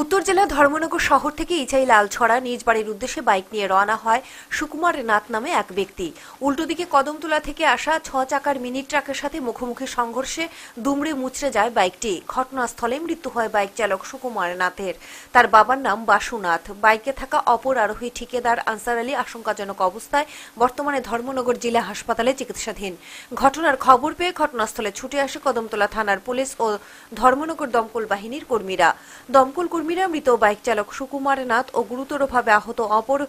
উত্তর জেলা ধর্মনগর শহর থেকে ইচাই লালছড়া নিজ বাড়ির উদ্দেশ্যে বাইক নিয়ে রওনা হয় সুকুমার নাথ নামে এক ব্যক্তি উল্টো দিকে কদমতলা থেকে আসা ছ চাকার মিনি ট্রাকের সাথে মুখোমুখি সংঘর্ষে দুমড়ে মুচড়ে যায় বাইকটি ঘটনাস্থলে মৃত্যু হয় বাইক চালক সুকুমার নাথের তার বাবার নাম বাসুনাথ বাইকে থাকা অপর আরোহী ঠিকাদার আনসার আলী আশঙ্কাজনক অবস্থায় বর্তমানে ধর্মনগর জেলা হাসপাতালে চিকিৎসাধীন ঘটনার খবর পেয়ে ঘটনাস্থলে ছুটে আসে কদমতলা থানার পুলিশ ও ধর্মনগর দমকল বাহিনীর কর্মীরা দমকল কর্মীরা মৃত বাইক চালক সুকুমার নাথ ও গুরুতরভাবে আহত অপর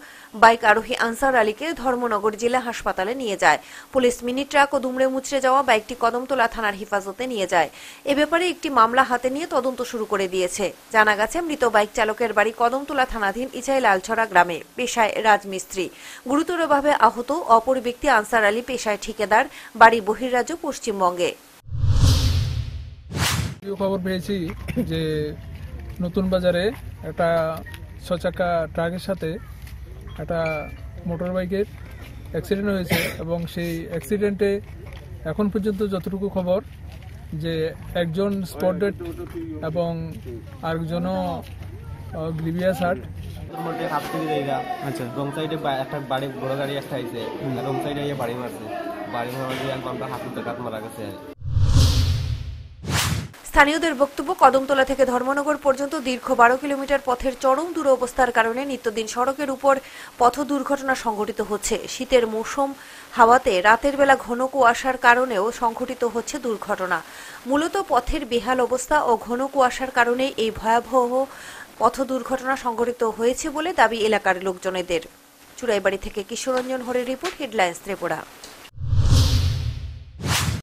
বাইক আরোহী আনসার আলীকে ধর্মনগর জেলা হাসপাতালে নিয়ে যায় পুলিশ মিনি ট্রাক ও দুমড়ে মুচড়ে যাওয়া বাইকটি কদমতলা থানার হেফাজতে নিয়ে যায় এ ব্যাপারে একটি মামলা হাতে নিয়ে তদন্ত শুরু করে দিয়েছে জানা গেছে মৃত বাইক চালকের বাড়ি কদমতলা থানাধীন ইচাই লালছড়া গ্রামে পেশায় রাজমিস্ত্রি গুরুতরভাবে আহত অপর ব্যক্তি আনসার আলী পেশায় ঠিকাদার বাড়ি বহির্রাজ্য পশ্চিমবঙ্গে খবর পেয়েছি যে নতুন বাজারে একটা ছচাকা ট্রাকের সাথে একটা মোটর বাইকের অ্যাক্সিডেন্ট হয়েছে এবং সেই অ্যাক্সিডেন্টে এখন পর্যন্ত যতটুকু খবর যে একজন স্পটেড এবং আরেকজনও গ্রিভিয়াস হার্ট আচ্ছা রং সাইডে একটা বাড়ি বড় গাড়ি একটা হয়েছে রং সাইডে বাড়ি মারছে বাড়ি মারা গিয়ে আমরা হাফ টাকা মারা গেছে স্থানীয়দের বক্তব্য কদমতলা থেকে ধর্মনগর পর্যন্ত দীর্ঘ বারো কিলোমিটার পথের চরম দূর অবস্থার কারণে নিত্যদিন সড়কের উপর পথ দুর্ঘটনা সংঘটিত হচ্ছে শীতের মৌসুম হাওয়াতে রাতের বেলা ঘন কুয়াশার কারণেও সংঘটিত হচ্ছে দুর্ঘটনা মূলত পথের বেহাল অবস্থা ও ঘন কুয়াশার কারণে এই ভয়াবহ পথ দুর্ঘটনা সংঘটিত হয়েছে বলে দাবি এলাকার লোকজনেদের চুড়াইবাড়ি থেকে কিশোরঞ্জন হরের রিপোর্ট হেডলাইন্স ত্রিপুরা